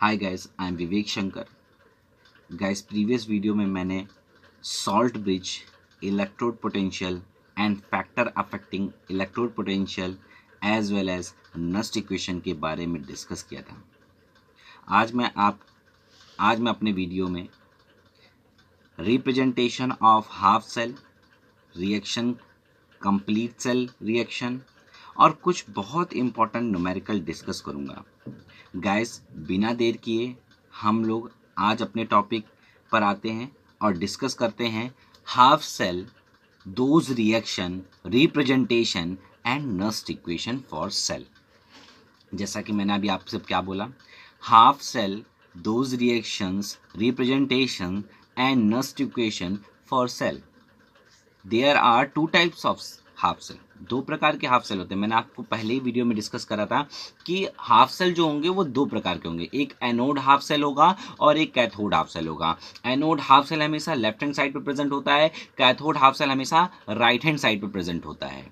Hi guys I am Vivek Shankar guys previous video में मैंने salt bridge electrode potential and factor affecting electrode potential as well as Nernst equation के बारे में discuss किया था आज मैं आप आज मैं अपने वीडियो में representation of half cell reaction complete cell reaction और कुछ बहुत इंपॉर्टेंट न्यूमेरिकल डिस्कस करूँगा गैस बिना देर किए हम लोग आज अपने टॉपिक पर आते हैं और डिस्कस करते हैं half cell those reaction representation and Nernst equation for cell जैसा कि मैंने अभी आपसे क्या बोला half cell those reactions representation and Nernst equation for cell there are two types of half cell दो प्रकार के हाफ सेल होते हैं मैंने आपको पहले ही वीडियो में डिस्कस करा था कि हाफ सेल जो होंगे वो दो प्रकार के होंगे एक एनोड हाफ सेल होगा और एक कैथोड हाफ सेल होगा एनोड हाफ सेल हमेशा लेफ्ट हैंड साइड पर प्रेजेंट होता है कैथोड हाफ सेल हमेशा राइट हैंड साइड पर प्रेजेंट होता है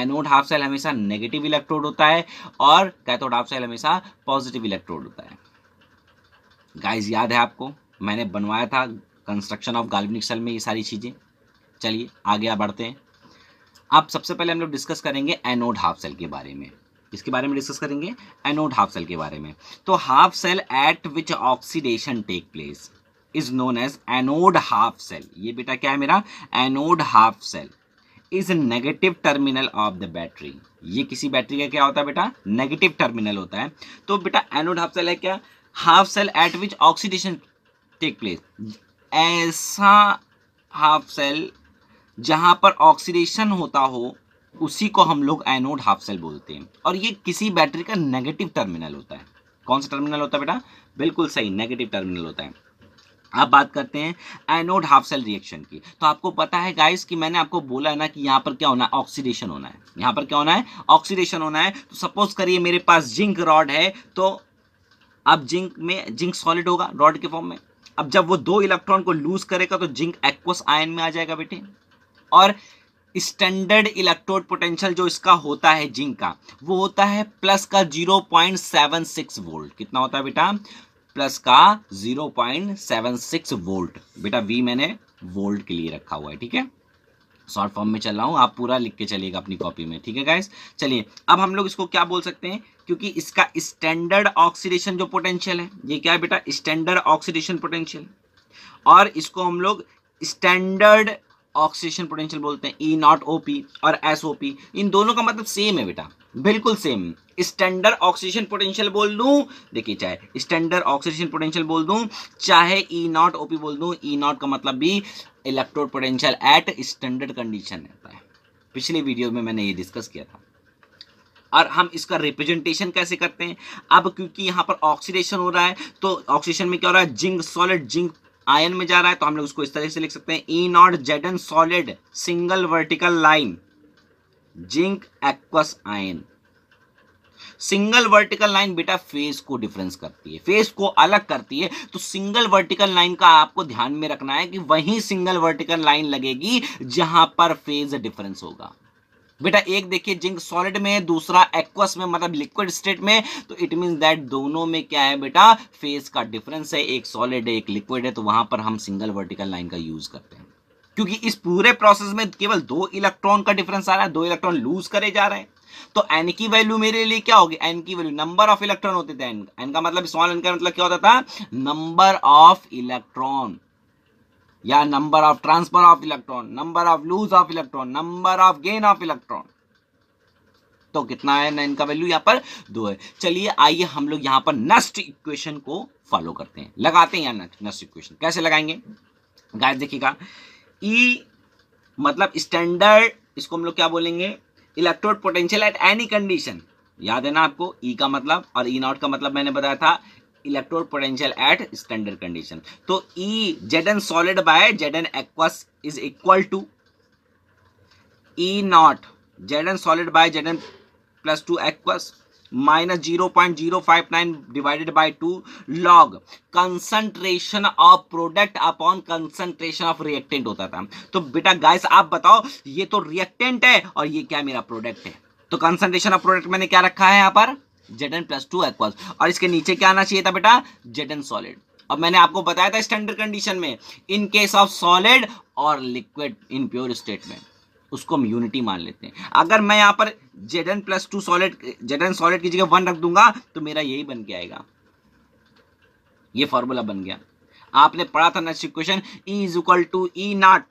एनोड हाफ सेल हमेशा नेगेटिव इलेक्ट्रोड होता है और कैथोड हाफ सेल हमेशा पॉजिटिव इलेक्ट्रोड होता है गाइज याद है आपको मैंने बनवाया था कंस्ट्रक्शन ऑफ गाल्विनिक सेल में ये सारी चीज़ें चलिए आगे बढ़ते हैं आप सबसे पहले हम लोग डिस्कस करेंगे एनोड हाफ सेल के बारे में इसके बारे में डिस्कस करेंगे एनोड हाफ सेल के बारे में तो half cell at which oxidation take place is known as anode half cell ये बेटा क्या है मेरा anode half cell is negative terminal of the battery ये किसी बैटरी का क्या होता है बेटा नेगेटिव टर्मिनल होता है तो बेटा एनोड हाफ सेल है क्या half cell at which oxidation take place ऐसा हाफ सेल जहां पर ऑक्सीडेशन होता हो उसी को हम लोग एनोड हाफ सेल बोलते हैं और ये किसी बैटरी का नेगेटिव टर्मिनल होता है कौन सा टर्मिनल होता है बेटा बिल्कुल सही नेगेटिव टर्मिनल होता है आप बात करते हैं एनोड हाफ सेल रिएक्शन की तो आपको पता है गाइस कि मैंने आपको बोला है ना कि यहाँ पर क्या होना है ऑक्सीडेशन होना है यहाँ पर क्या होना है ऑक्सीडेशन होना है तो सपोज करिए मेरे पास जिंक रॉड है तो अब जिंक में जिंक सॉलिड होगा रॉड के फॉर्म में अब जब वो दो इलेक्ट्रॉन को लूज करेगा तो जिंक एक्वस आयन में आ जाएगा बेटे और स्टैंडर्ड इलेक्ट्रोड पोटेंशियल जो इसका होता है जिंक का वो होता है प्लस का 0.76 वोल्ट कितना होता है बेटा प्लस का 0.76 वोल्ट बेटा वी मैंने वोल्ट के लिए रखा हुआ है ठीक है शॉर्ट फॉर्म में चल रहा हूं आप पूरा लिख के चलिएगा अपनी कॉपी में ठीक है गाइस चलिए अब हम लोग इसको क्या बोल सकते हैं क्योंकि इसका स्टैंडर्ड ऑक्सीडेशन जो पोटेंशियल है ये क्या है बेटा स्टैंडर्ड ऑक्सीडेशन पोटेंशियल और इसको हम लोग स्टैंडर्ड ऑक्सीजन पोटेंशियल बोलते हैं ई नॉट ओ पी और एस ओ पी इन दोनों का मतलब सेम है बेटा बिल्कुल सेम स्टैंडर्ड ऑक्सीजन पोटेंशियल बोल दूं देखिए चाहे स्टैंडर्ड ऑक्सीजन पोटेंशियल बोल दूं चाहे ई नॉट ओ पी बोल दूं ई e नॉट का मतलब भी electrode potential at standard condition रहता है पिछले वीडियो में मैंने ये डिस्कस किया था और हम इसका रिप्रेजेंटेशन कैसे करते हैं अब क्योंकि यहाँ पर ऑक्सीडेशन हो रहा है तो ऑक्सीजन में क्या हो रहा है जिंक सॉलिड जिंक आयन में जा रहा है तो हम लोग उसको इस तरह से लिख सकते हैं E not N solid single vertical line zinc aqueous ion single vertical line बेटा फेस को डिफरेंस करती है फेस को अलग करती है तो सिंगल वर्टिकल लाइन का आपको ध्यान में रखना है कि वही सिंगल वर्टिकल लाइन लगेगी जहां पर फेज डिफरेंस होगा बेटा एक देखिए जिंक सॉलिड में दूसरा एक्वस में मतलब लिक्विड स्टेट में तो इट मीन दैट दोनों में क्या है बेटा फेस का डिफरेंस है एक सॉलिड है एक लिक्विड है तो वहां पर हम सिंगल वर्टिकल लाइन का यूज करते हैं क्योंकि इस पूरे प्रोसेस में केवल दो इलेक्ट्रॉन का डिफरेंस आ रहा है दो इलेक्ट्रॉन लूज करे जा रहे हैं तो एन की वैल्यू मेरे लिए क्या होगी एन की वैल्यू नंबर ऑफ इलेक्ट्रॉन होते थे एन का मतलब स्मॉल एन का मतलब क्या होता था नंबर ऑफ इलेक्ट्रॉन या number of transfer of electron number of lose of electron number of gain of electron तो कितना है ना इनका वैल्यू यहां पर दो है चलिए आइए हम लोग यहां पर नेक्स्ट इक्वेशन को फॉलो करते हैं लगाते हैं नेक्स्ट इक्वेशन कैसे लगाएंगे गाय देखिएगा ई e मतलब स्टैंडर्ड इसको हम लोग क्या बोलेंगे electrode potential at any condition याद है ना आपको ई e का मतलब और ई e नॉट का मतलब मैंने बताया था electrode potential at standard condition तो E Z N solid by Z N aqueous is equal to E not Z N solid by Z N plus two aqueous minus zero point zero five nine divided by two log concentration of product upon concentration of reactant होता था तो बेटा guys आप बताओ ये तो reactant है और ये क्या मेरा प्रोडक्ट है तो कंसंट्रेशन ऑफ प्रोडक्ट मैंने क्या रखा है यहां पर Z N plus two aqueous और इसके नीचे क्या आना चाहिए था बेटा जेड एन सॉलिड अब मैंने आपको बताया था स्टैंडर्ड कंडीशन में इन केस ऑफ सॉलिड और लिक्विड इन प्योर स्टेट में उसको हम यूनिटी मान लेते हैं अगर मैं यहाँ पर Z N plus two solid Z N solid की जगह वन रख दूंगा तो मेरा यही बन के आएगा ये फॉर्मूला बन गया आपने पढ़ा था next equation E is equal to E not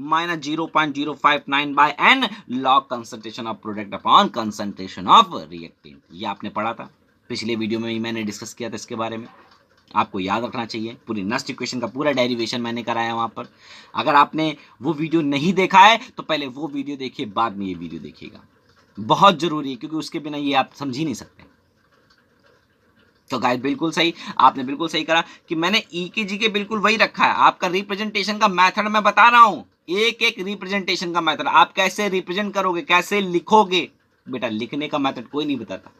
minus zero zero point five nine by N log concentration of product upon concentration of reactant ये आपने पढ़ा था पिछले वीडियो में भी मैंने डिस्कस किया था इसके बारे में आपको याद रखना चाहिए पूरी नस्ट इक्वेशन का पूरा डेरिवेशन मैंने कराया वहाँ पर अगर आपने वो वीडियो नहीं देखा है तो पहले वो वीडियो देखिए बाद में ये वीडियो देखिएगा बहुत ज़रूरी है क्योंकि उसके बिना ये आप समझ ही नहीं सकते तो गाय बिल्कुल सही आपने बिल्कुल सही करा कि मैंने ई के जी के बिल्कुल वही रखा है आपका रिप्रेजेंटेशन का मैथड मैं बता रहा हूं एक एक रिप्रेजेंटेशन का मैथड आप कैसे रिप्रेजेंट करोगे कैसे लिखोगे बेटा लिखने का मैथड कोई नहीं बताता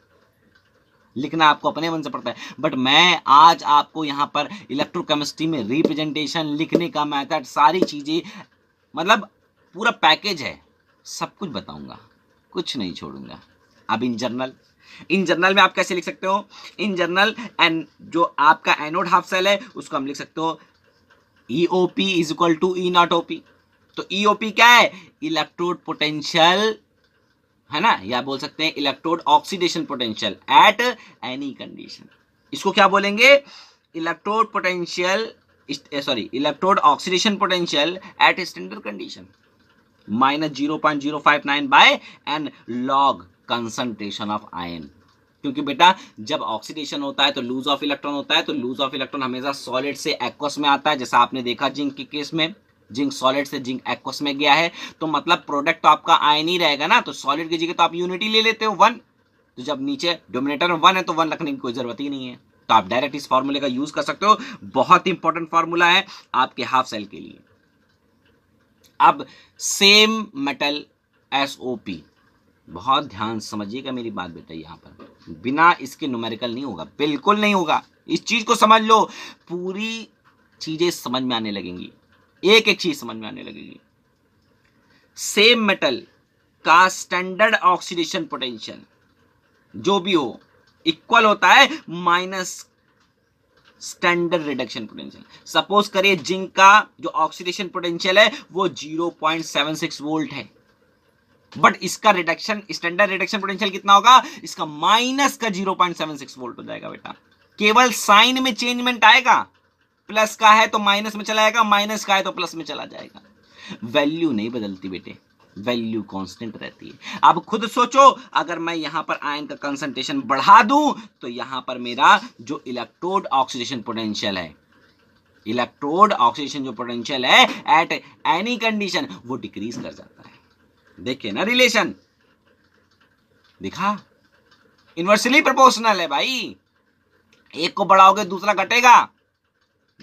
लिखना आपको अपने मन से पड़ता है बट मैं आज आपको यहां पर इलेक्ट्रोकेमिस्ट्री में रिप्रेजेंटेशन लिखने का मैथड सारी चीज़ें मतलब पूरा पैकेज है सब कुछ बताऊंगा कुछ नहीं छोड़ूंगा अब इन जर्नल इन जर्नल में आप कैसे लिख सकते हो इन जर्नल एंड जो आपका एनोड हाफ सेल है उसको हम लिख सकते हो E P is equal to E not OP तो ईओपी e क्या है इलेक्ट्रोड पोटेंशियल है ना या बोल सकते हैं electrode oxidation potential at any condition इसको क्या बोलेंगे electrode potential sorry electrode oxidation potential at standard condition minus zero point zero five nine by N log concentration of ion क्योंकि बेटा जब ऑक्सीडेशन होता है तो लूज ऑफ इलेक्ट्रॉन होता है तो लूज ऑफ इलेक्ट्रॉन हमेशा सॉलिड से एक्वस में आता है जैसा आपने देखा जिंक के केस में जिंक सॉलिड से जिंक एक्वस में गया है तो मतलब प्रोडक्ट तो आपका आयन ही रहेगा ना तो सॉलिड की जगह तो आप यूनिटी ले लेते हो वन तो जब नीचे डोमिनेटर में वन है तो वन रखने की कोई जरूरत ही नहीं है तो आप डायरेक्ट इस फॉर्मूले का यूज कर सकते हो बहुत इंपॉर्टेंट फॉर्मूला है आपके हाफ सेल के लिए अब सेम मेटल एस बहुत ध्यान समझिएगा मेरी बात बेटा यहां पर बिना इसके न्यूमेरिकल नहीं होगा बिल्कुल नहीं होगा इस चीज को समझ लो पूरी चीजें समझ में आने लगेंगी एक एक चीज समझ में आने लगेगी सेम मेटल का स्टैंडर्ड ऑक्सीडेशन पोटेंशियल जो भी हो इक्वल होता है minus standard reduction potential suppose करिए जिंक का जो ऑक्सीडेशन पोटेंशियल है वो 0.76 वोल्ट है बट इसका रिडक्शन स्टैंडर्ड रिडक्शन पोटेंशियल कितना होगा इसका माइनस का 0.76 वोल्ट हो जाएगा बेटा केवल साइन में चेंजमेंट आएगा प्लस का है तो माइनस में चला जाएगा माइनस का है तो प्लस में चला जाएगा वैल्यू नहीं बदलती बेटे वैल्यू कांस्टेंट रहती है अब खुद सोचो अगर मैं यहां पर आयन का कंसंट्रेशन बढ़ा दूं तो यहां पर मेरा जो इलेक्ट्रोड ऑक्सीडेशन पोटेंशियल है इलेक्ट्रोड ऑक्सीडेशन जो पोटेंशियल है एट एनी कंडीशन वो डिक्रीज कर जाता है देखिए ना रिलेशन दिखा इनवर्सली प्रोपोर्शनल है भाई एक को बढ़ाओगे दूसरा घटेगा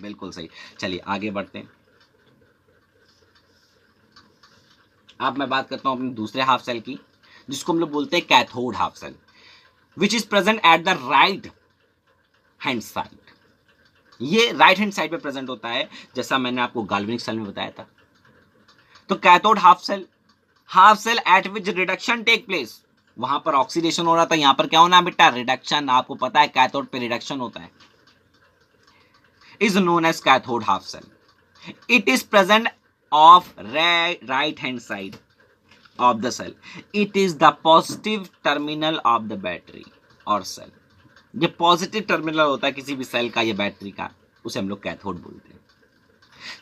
बिल्कुल सही चलिए आगे बढ़ते हैं अब मैं बात करता हूं अपने दूसरे हाफ सेल की जिसको हम लोग बोलते हैं cathode half cell which is present at the right hand side ये राइट हैंड साइड पे प्रेजेंट होता है जैसा मैंने आपको गाल्विनिक सेल में बताया था तो cathode half cell half cell at which reduction take place वहां पर ऑक्सीडेशन हो रहा था यहां पर क्या होना बेटा रिडक्शन आपको पता है कैथोड पे रिडक्शन होता है is known as cathode half cell. It is present of right hand side of the cell. It is the positive terminal of the battery or cell. ये पॉजिटिव टर्मिनल होता है किसी भी सेल का या बैटरी का उसे हम लोग कैथोड बोलते हैं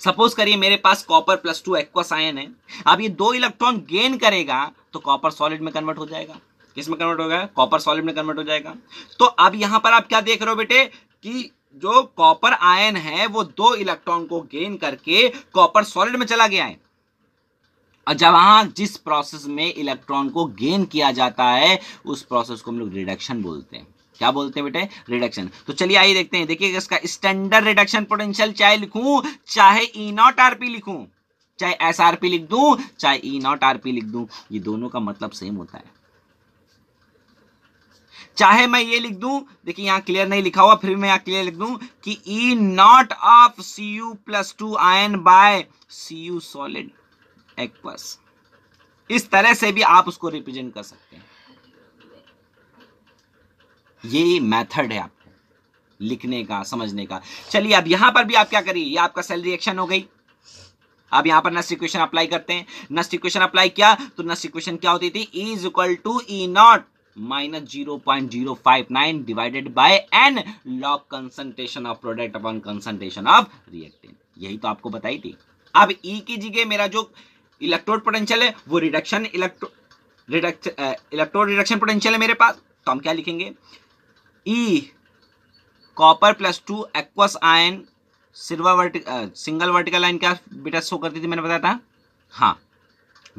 सपोज करिए मेरे पास कॉपर प्लस टू एक्वस है अब ये दो इलेक्ट्रॉन गेन करेगा तो कॉपर सॉलिड में कन्वर्ट हो जाएगा किस में कन्वर्ट होगा कॉपर सॉलिड में कन्वर्ट हो जाएगा तो अब यहां पर आप क्या देख रहे हो बेटे कि जो कॉपर आयन है वो दो इलेक्ट्रॉन को गेन करके कॉपर सॉलिड में चला गया है और जब वहां जिस प्रोसेस में इलेक्ट्रॉन को गेन किया जाता है उस प्रोसेस को हम लोग रिडक्शन बोलते हैं क्या बोलते हैं बेटे रिडक्शन तो चलिए आइए देखते हैं देखिए इसका स्टैंडर्ड रिडक्शन पोटेंशियल चाहे लिखूं चाहे ई नॉट आरपी लिखूं चाहे एस आर पी लिख दूं चाहे ई नॉट आर पी लिख दूं ये दोनों का मतलब सेम होता है चाहे मैं ये लिख दूं देखिए यहाँ क्लियर नहीं लिखा हुआ फिर मैं यहाँ क्लियर लिख दूं कि E not of C U plus two ion by C U solid aqueous इस तरह से भी आप उसको रिप्रेजेंट कर सकते हैं ये मेथड है आपको लिखने का समझने का चलिए अब यहां पर भी आप क्या करिए आपका सेल रिएक्शन हो गई अब यहां पर नस्ट इक्वेशन अप्लाई करते हैं नस्ट इक्वेशन अप्लाई किया तो नस्ट इक्वेशन क्या होती थी is equal to E not minus zero point zero five nine divided by N log concentration of product upon concentration of reactant यही तो आपको बताई थी अब ई e की जगह मेरा जो इलेक्ट्रोड पोटेंशियल है वो reduction electrode electrode reduction potential है मेरे पास तो हम क्या लिखेंगे E copper plus two aqueous ion silver vertical single vertical line क्या बेटा शो करती थी मैंने बताया था हाँ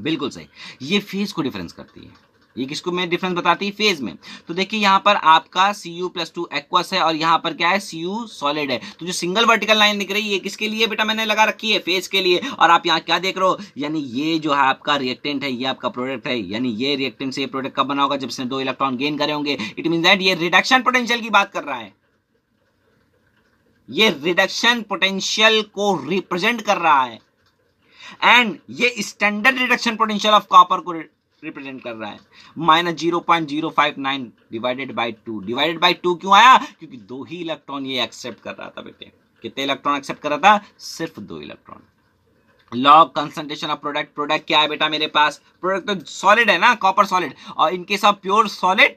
बिल्कुल सही ये फेज को डिफरेंस करती है ये किसको मैं डिफरेंस बताती है फेज में तो देखिए यहाँ पर आपका C U plus two aqueous है और यहाँ पर क्या है सी यू सॉलिड है तो जो सिंगल वर्टिकल लाइन दिख रही है किसके लिए बेटा मैंने लगा रखी है फेज के लिए और आप यहाँ क्या देख रहे हो यानी ये जो है आपका रिएक्टेंट है ये आपका प्रोडक्ट है यानी ये रिएक्टेंट से ये प्रोडक्ट कब बना होगा जब इसने दो इलेक्ट्रॉन गेन करे होंगे इट मीन दैट ये रिडक्शन पोटेंशियल की बात कर रहा है ये रिडक्शन पोटेंशियल को रिप्रेजेंट कर रहा है एंड ये standard reduction potential of copper को रिप्रेजेंट कर रहा है minus zero point zero five nine divided by two divided by two क्यों आया क्योंकि दो ही इलेक्ट्रॉन ये एक्सेप्ट कर रहा था बेटे कितने इलेक्ट्रॉन एक्सेप्ट कर रहा था सिर्फ दो electron log concentration of product product क्या है बेटा मेरे पास प्रोडक्ट तो सॉलिड है ना कॉपर सॉलिड और इनके साथ प्योर सॉलिड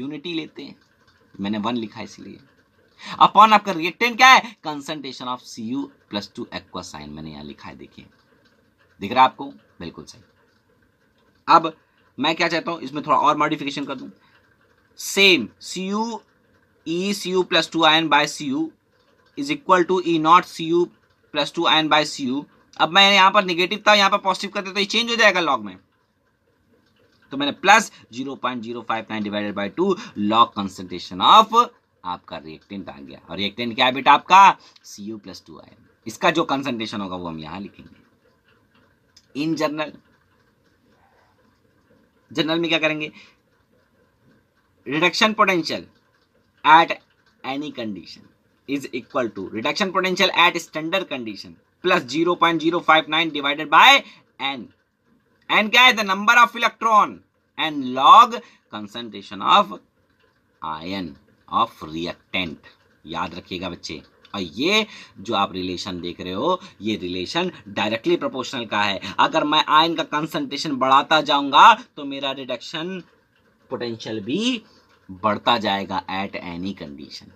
यूनिटी लेते हैं मैंने वन लिखा इसलिए अपॉन आपका रिएक्टेंट क्या है concentration of C U plus two aqueous ion मैंने यहां लिखा है देखिए दिख रहा है आपको बिल्कुल सही अब मैं क्या चाहता हूं इसमें थोड़ा और मॉडिफिकेशन कर दूँ same C U E C U plus two ion by C U is equal to E not C U plus two ion by C U अब मैं यहां पर निगेटिव था यहां पर पॉजिटिव करते तो ये चेंज हो जाएगा लॉग में तो मैंने plus zero point zero five nine divided by two log concentration of आपका रिएक्टेंट आ गया और रिएक्टेंट क्या बेटा आपका C U plus two ion इसका जो कंसेंट्रेशन होगा वो हम यहां लिखेंगे इन जनरल जनरल में क्या करेंगे reduction potential at any condition is equal to reduction potential at standard condition plus zero point zero five nine divided by n n क्या है the number of electron and log concentration of ion of reactant याद रखिएगा बच्चे और ये जो आप relation देख रहे हो ये रिलेशन डायरेक्टली प्रोपोर्शनल का है अगर मैं आयन का कंसंट्रेशन बढ़ाता जाऊंगा तो मेरा रिडक्शन पोटेंशियल भी बढ़ता जाएगा एट एनी कंडीशन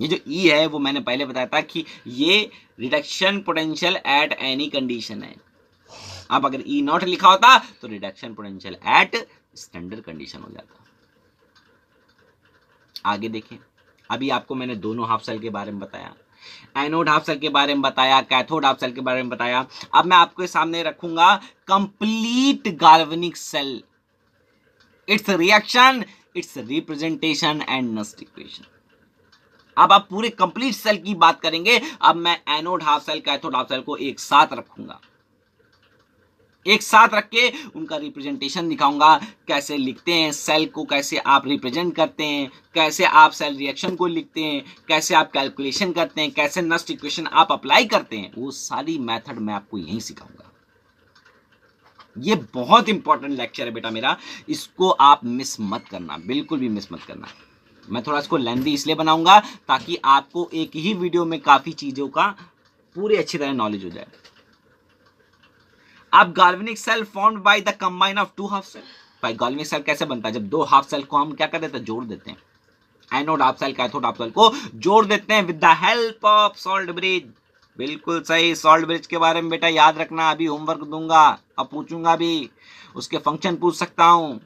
ये जो ई e है वो मैंने पहले बताया था कि ये reduction potential at any condition है आप अगर ई e नॉट लिखा होता तो reduction potential at standard condition हो जाता आगे देखें अभी आपको मैंने दोनों हाफ सेल के बारे में बताया एनोड हाफ सेल के बारे में बताया कैथोड हाफ सेल के बारे में बताया अब मैं आपके सामने रखूंगा complete galvanic cell it's reaction it's representation and Nernst अब आप पूरे कंप्लीट सेल की बात करेंगे अब मैं anode half cell cathode half cell को एक साथ रखूंगा एक साथ रख के उनका रिप्रेजेंटेशन दिखाऊंगा कैसे लिखते हैं सेल को कैसे आप रिप्रेजेंट करते हैं कैसे आप सेल रिएक्शन को लिखते हैं कैसे आप कैलकुलेशन करते हैं कैसे नस्ट इक्वेशन आप अप्लाई करते हैं वो सारी मेथड मैं आपको यहीं सिखाऊंगा ये बहुत इंपॉर्टेंट लेक्चर है बेटा मेरा इसको आप मिस मत करना बिल्कुल भी मिस मत करना मैं थोड़ा इसको लेंदी इसलिए बनाऊंगा ताकि आपको एक ही वीडियो में काफ़ी चीज़ों का पूरी अच्छी तरह नॉलेज हो जाए अब galvanic cell form by the combine of two half cell भाई गाल्वेनिक सेल कैसे बनता है जब दो हाफ सेल को हम क्या कर देते हैं जोड़ देते हैं anode half cell cathode half cell को जोड़ देते हैं with the help of salt bridge बिल्कुल सही सॉल्ट ब्रिज के बारे में बेटा याद रखना अभी होमवर्क दूंगा अब पूछूंगा भी उसके फंक्शन पूछ सकता हूँ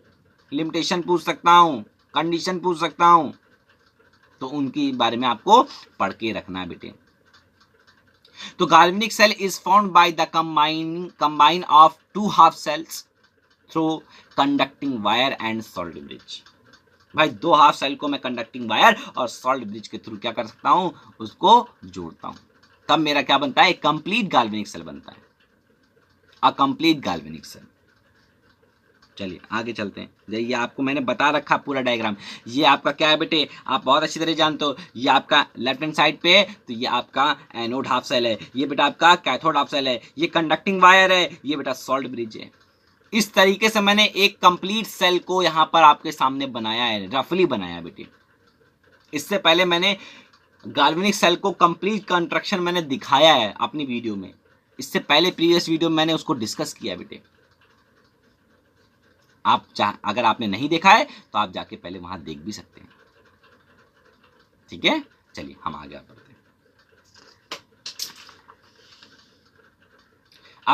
लिमिटेशन पूछ सकता हूँ कंडीशन पूछ सकता हूँ तो उनके बारे में आपको पढ़ के रखना है बेटे तो galvanic cell is form by the combining combine of two half cells through conducting wire and salt bridge भाई दो हाफ सेल को मैं कंडक्टिंग वायर और सॉल्ट ब्रिज के थ्रू क्या कर सकता हूं उसको जोड़ता हूं तब मेरा क्या बनता है कंप्लीट गाल्विनिक सेल बनता है अ कंप्लीट गाल्विनिक सेल चलिए आगे चलते हैं ये आपको मैंने बता रखा पूरा डायग्राम ये आपका क्या है बेटे आप बहुत अच्छी तरह जानते हो ये आपका लेफ्ट हैंड साइड पे तो ये आपका एनोड हाफ सेल है ये बेटा आपका कैथोड हाफ सेल है ये कंडक्टिंग वायर है ये बेटा सॉल्ट ब्रिज है इस तरीके से मैंने एक कंप्लीट सेल को यहाँ पर आपके सामने बनाया है रफली बनाया बेटे इससे पहले मैंने गार्वेनिक सेल को कंप्लीट कंस्ट्रक्शन मैंने दिखाया है अपनी वीडियो में इससे पहले प्रीवियस वीडियो में मैंने उसको डिस्कस किया बेटे आप चाह अगर आपने नहीं देखा है तो आप जाके पहले वहां देख भी सकते हैं ठीक है चलिए हम आगे बढ़ते हैं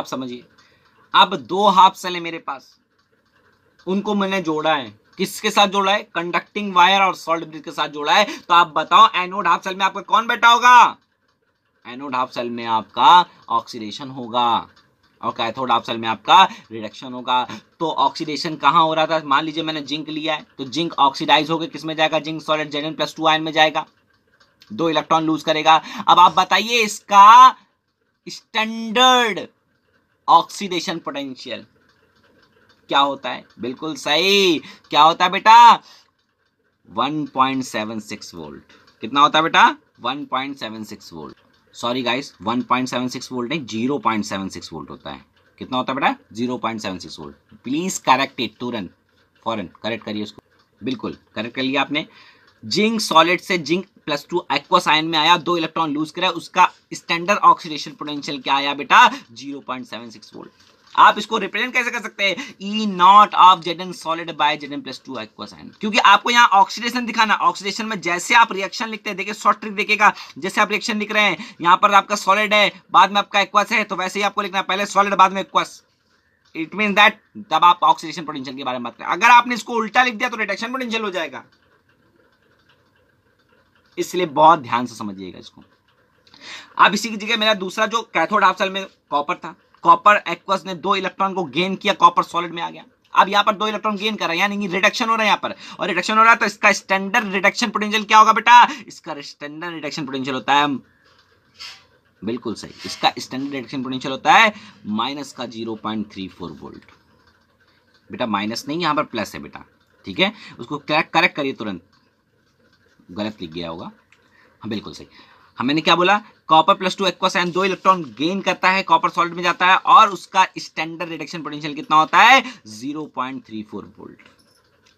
आप समझिए अब दो हाफ सेल है मेरे पास उनको मैंने जोड़ा है किसके साथ जोड़ा है कंडक्टिंग वायर और सॉल्ट ब्रिज के साथ जोड़ा है तो आप बताओ एनोड हाफ सेल में आपका कौन बैठा होगा एनोड हाफ सेल में आपका ऑक्सीडेशन होगा और कैथोड ऑप्शन में आपका रिडक्शन होगा तो ऑक्सीडेशन कहाँ हो रहा था मान लीजिए मैंने जिंक लिया है तो जिंक ऑक्सीडाइज होकर किस में जाएगा zinc solid Z N plus two ion में जाएगा दो इलेक्ट्रॉन लूज करेगा अब आप बताइए इसका स्टैंडर्ड ऑक्सीडेशन पोटेंशियल क्या होता है बिल्कुल सही क्या होता है बेटा 1.76 वोल्ट कितना होता है बेटा 1.76 वोल्ट सॉरी गाइस 1.76 वोल्ट नहीं 0.76 वोल्ट होता है कितना होता है बेटा 0.76 वोल्ट प्लीज़ करेक्ट इट तुरंत फॉरन करेक्ट करिए उसको बिल्कुल करेक्ट कर लिया आपने जिंक सॉलिड से zinc plus two aqueous ion में आया दो इलेक्ट्रॉन लूज कराया उसका स्टैंडर्ड ऑक्सीडेशन पोटेंशियल क्या आया बेटा सिक्स वोल्ट आप इसको रिप्रेजेंट कैसे कर सकते हैं E not of Z N solid by Z N plus two क्योंकि आपको यहाँ ऑक्सीडेशन दिखाना ऑक्सीडेशन में जैसे आप रिएक्शन लिखते हैं देखिए शॉर्ट ट्रिक देखेगा जैसे आप रिएक्शन लिख रहे हैं यहाँ पर आपका सॉलिड है बाद में आपका एक्वास है तो वैसे ही आपको लिखना है पहले सॉलिड बाद में एक्वास इट मीन दैट तब आप ऑक्सीडेशन पोटेंशियल के बारे में बात करें अगर आपने इसको उल्टा लिख दिया तो रिडक्शन पोटेंशियल हो जाएगा इसलिए बहुत ध्यान से समझिएगा इसको आप इसी की जगह मेरा दूसरा जो कैथोड हाफ साल में कॉपर था कॉपर एक्वस ने दो इलेक्ट्रॉन को गेन किया कॉपर सॉलिड में आ गया अब यहाँ पर दो इलेक्ट्रॉन गेन कर रहा है यानी रिडक्शन हो रहा है यहाँ पर और रिडक्शन हो रहा है तो इसका स्टैंडर्ड रिडक्शन पोटेंशियल क्या होगा बेटा इसका स्टैंडर्ड रिडक्शन पोटेंशियल होता है बिल्कुल सही इसका स्टैंडर्ड रिडक्शन पोटेंशियल होता है माइनस का zero point three four volt बेटा माइनस नहीं यहाँ पर प्लस है बेटा ठीक है उसको करेक्ट करिए तुरंत गलत लिख गया होगा हाँ बिल्कुल सही हाँ मैंने क्या बोला कॉपर प्लस टू एक्वासाइन दो इलेक्ट्रॉन गेन करता है कॉपर सॉल्ट में जाता है और उसका स्टैंडर्ड रिडक्शन पोटेंशियल कितना होता है zero point three four volt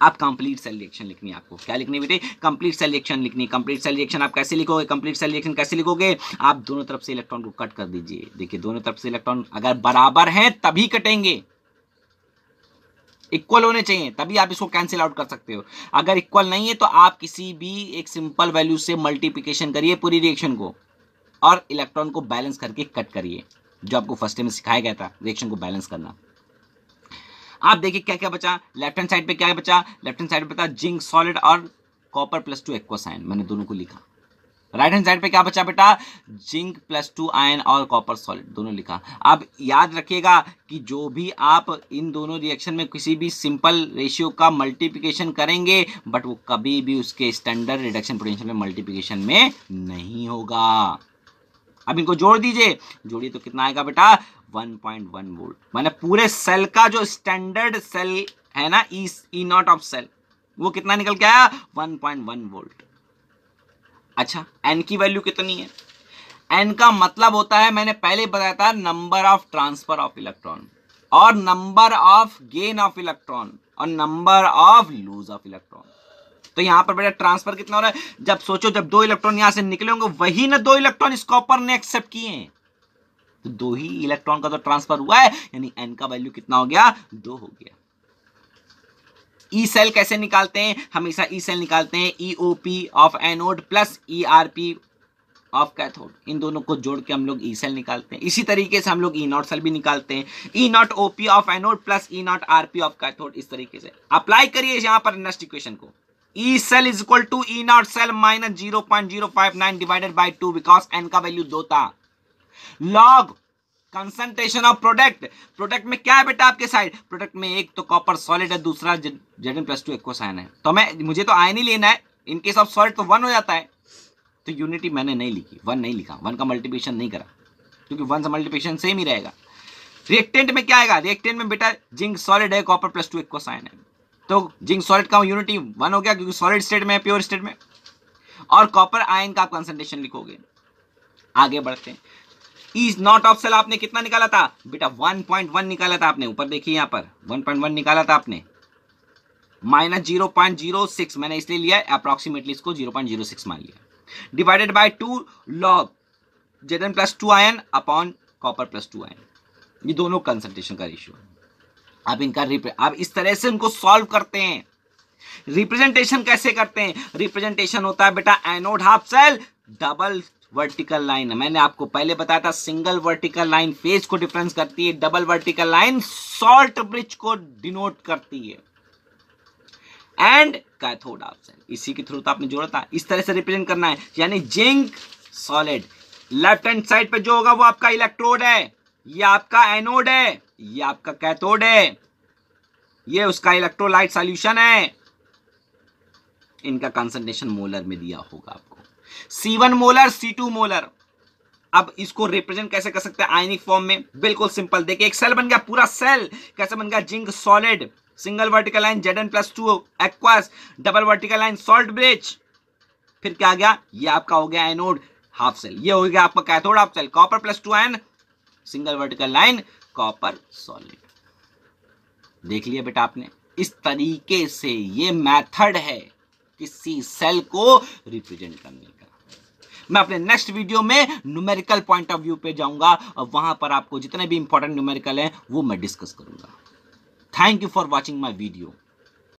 आप कंप्लीट सेल रिएक्शन लिखनी है आपको क्या लिखनी बेटे कंप्लीट सेल रिएक्शन लिखनी कंप्लीट सेल रिएक्शन आप कैसे लिखोगे कंप्लीट सेल रिएक्शन कैसे लिखोगे आप दोनों तरफ से इलेक्ट्रॉन को कट कर दीजिए देखिए दोनों तरफ से इलेक्ट्रॉन अगर बराबर है तभी कटेंगे इक्वल होने चाहिए तभी आप इसको कैंसिल आउट कर सकते हो अगर इक्वल नहीं है तो आप किसी भी एक सिंपल वैल्यू से मल्टीप्लीकेशन करिए पूरी रिएक्शन को और इलेक्ट्रॉन को बैलेंस करके कट करिए जो आपको फर्स्ट टाइम सिखाया गया था रिएक्शन को बैलेंस करना आप देखिए क्या क्या बचा लेफ्ट हैंड साइड पे क्या बचा लेफ्ट हैंड साइड पे था जिंक सॉलिड और कॉपर प्लस टू एक्वासाइन मैंने दोनों को लिखा राइट हैंड साइड पे क्या बचा बेटा जिंक प्लस टू आयन और कॉपर सॉलिड दोनों लिखा अब याद रखिएगा कि जो भी आप इन दोनों रिएक्शन में किसी भी सिंपल रेशियो का मल्टीप्लिकेशन करेंगे बट वो कभी भी उसके स्टैंडर्ड रिडक्शन पोटेंशियल में मल्टीप्लिकेशन में नहीं होगा अब इनको जोड़ दीजिए जोड़िए तो कितना आएगा बेटा 1.1 वोल्ट मैंने पूरे सेल का जो स्टैंडर्ड सेल है ना E E not of cell वो कितना निकल के आया 1.1 वोल्ट अच्छा एन की वैल्यू कितनी है एन का मतलब होता है मैंने पहले बताया था number of transfer of electron और number of gain of electron और number of lose of electron तो यहाँ पर बेटा ट्रांसफर कितना हो रहा है जब सोचो जब दो इलेक्ट्रॉन यहां से निकले होंगे वही ना दो इलेक्ट्रॉन इस कॉपर ने एक्सेप्ट किए तो दो ही इलेक्ट्रॉन का तो ट्रांसफर हुआ है यानी एन का वैल्यू कितना हो गया दो हो गया ई e सेल कैसे निकालते हैं हमेशा ई e सेल निकालते हैं E O of anode plus E R P of cathode इन दोनों को जोड़ के हम लोग ई e सेल निकालते हैं इसी तरीके से हम लोग ई नॉट सेल भी निकालते हैं E not O P of anode plus E not R P of cathode इस तरीके से अप्लाई करिए यहां पर नेक्स्ट इक्वेशन को E cell is equal to E not cell minus zero point zero five nine divided by two because n का value दो था log concentration of product product में क्या है बेटा आपके साइड प्रोडक्ट में एक तो कॉपर सॉलिड है दूसरा Z N plus two aqueous ion है तो मैं मुझे तो आयन ही लेना है इनकेस ऑफ सॉलिड तो वन हो जाता है तो यूनिटी मैंने नहीं लिखी वन नहीं लिखा वन का मल्टीप्लिकेशन नहीं करा क्योंकि वन से मल्टीप्लिकेशन सेम ही रहेगा रिएक्टेंट में क्या आएगा रिएक्टेंट में बेटा जिंक सॉलिड है copper plus two aqueous ion है तो जिंक सॉलिड का यूनिटी वन हो गया क्योंकि सॉलिड स्टेट में प्योर स्टेट में और कॉपर आयन का आप लिखोगे आगे बढ़ते हैं इज नॉट ऑफ सेल आपने कितना निकाला था बेटा 1.1 निकाला था आपने ऊपर देखिए यहां पर 1.1 निकाला था आपने minus zero point zero six मैंने इसलिए लिया अप्रोक्सीमेटली इसको जीरो पॉइंट जीरो सिक्स मान लिया divided by two log Z plus two ion upon copper plus two ion ये दोनों कंसंट्रेशन का रेशियो है आप इनका आप इस तरह से उनको सॉल्व करते हैं रिप्रेजेंटेशन कैसे करते हैं रिप्रेजेंटेशन होता है बेटा anode half cell double vertical line मैंने आपको पहले बताया था सिंगल वर्टिकल लाइन फेज को डिफरेंस करती है double vertical line salt bridge को डिनोट करती है एंड कैथोड हाफ सेल इसी के थ्रू तो आपने जोड़ा था इस तरह से रिप्रेजेंट करना है यानी zinc solid left hand side पर जो होगा वो आपका इलेक्ट्रोड है ये आपका एनोड है ये आपका कैथोड है ये उसका इलेक्ट्रोलाइट सॉल्यूशन है इनका कंसंट्रेशन मोलर में दिया होगा आपको C1 मोलर C2 मोलर अब इसको रिप्रेजेंट कैसे कर सकते हैं आयनिक फॉर्म में बिल्कुल सिंपल देखिए एक सेल बन गया पूरा सेल कैसे बन गया zinc solid single vertical line Z N plus two aqueous double vertical line salt bridge फिर क्या आ गया ये आपका हो गया एनोड हाफ सेल ये हो गया आपका cathode half cell copper plus two ion single vertical line copper solid देख लिया बेटा आपने इस तरीके से ये मेथड है किसी सेल को रिप्रेजेंट करने का मैं अपने नेक्स्ट वीडियो में न्यूमेरिकल पॉइंट ऑफ व्यू पे जाऊंगा और वहां पर आपको जितने भी इंपॉर्टेंट न्यूमेरिकल हैं वो मैं डिस्कस करूंगा thank you for watching my video